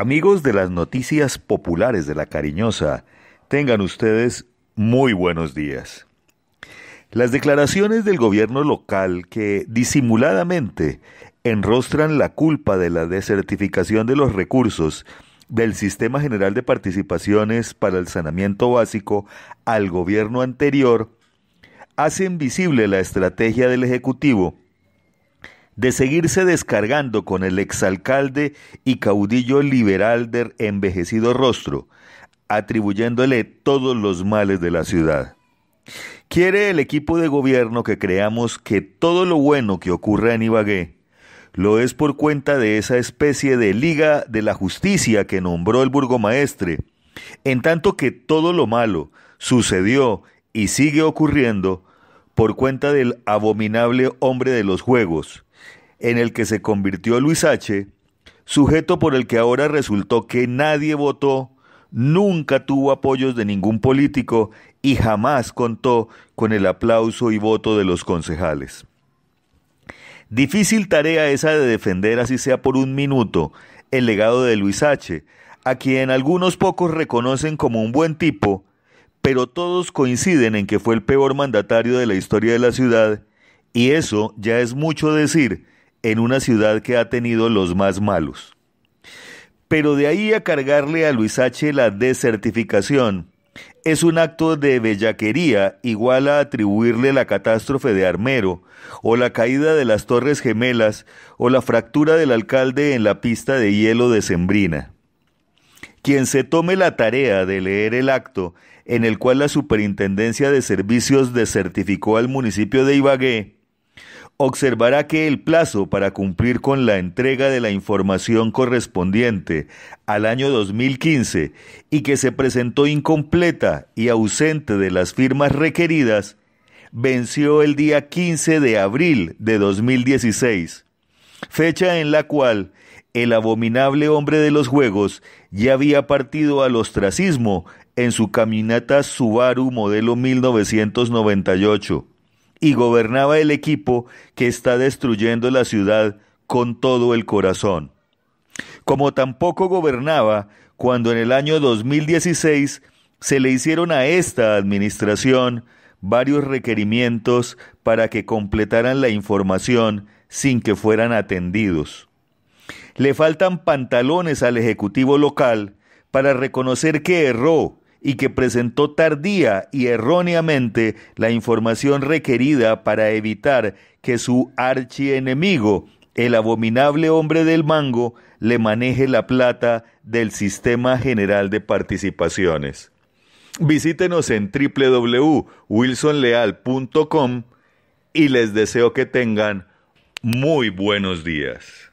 Amigos de las noticias populares de la cariñosa, tengan ustedes muy buenos días. Las declaraciones del gobierno local que disimuladamente enrostran la culpa de la desertificación de los recursos del Sistema General de Participaciones para el Sanamiento Básico al gobierno anterior hacen visible la estrategia del Ejecutivo de seguirse descargando con el exalcalde y caudillo liberal del envejecido rostro, atribuyéndole todos los males de la ciudad. Quiere el equipo de gobierno que creamos que todo lo bueno que ocurre en Ibagué lo es por cuenta de esa especie de liga de la justicia que nombró el burgomaestre, en tanto que todo lo malo sucedió y sigue ocurriendo por cuenta del abominable hombre de los juegos, en el que se convirtió Luis H., sujeto por el que ahora resultó que nadie votó, nunca tuvo apoyos de ningún político y jamás contó con el aplauso y voto de los concejales. Difícil tarea esa de defender, así sea por un minuto, el legado de Luis H., a quien algunos pocos reconocen como un buen tipo, pero todos coinciden en que fue el peor mandatario de la historia de la ciudad, y eso ya es mucho decir, en una ciudad que ha tenido los más malos. Pero de ahí a cargarle a Luis H. la desertificación, es un acto de bellaquería igual a atribuirle la catástrofe de Armero, o la caída de las Torres Gemelas, o la fractura del alcalde en la pista de hielo de Sembrina. Quien se tome la tarea de leer el acto en el cual la Superintendencia de Servicios desertificó al municipio de Ibagué, observará que el plazo para cumplir con la entrega de la información correspondiente al año 2015 y que se presentó incompleta y ausente de las firmas requeridas, venció el día 15 de abril de 2016, fecha en la cual el abominable hombre de los juegos ya había partido al ostracismo en su caminata Subaru modelo 1998 y gobernaba el equipo que está destruyendo la ciudad con todo el corazón. Como tampoco gobernaba cuando en el año 2016 se le hicieron a esta administración varios requerimientos para que completaran la información sin que fueran atendidos. Le faltan pantalones al Ejecutivo local para reconocer que erró y que presentó tardía y erróneamente la información requerida para evitar que su archienemigo, el abominable hombre del mango, le maneje la plata del Sistema General de Participaciones. Visítenos en www.wilsonleal.com y les deseo que tengan muy buenos días.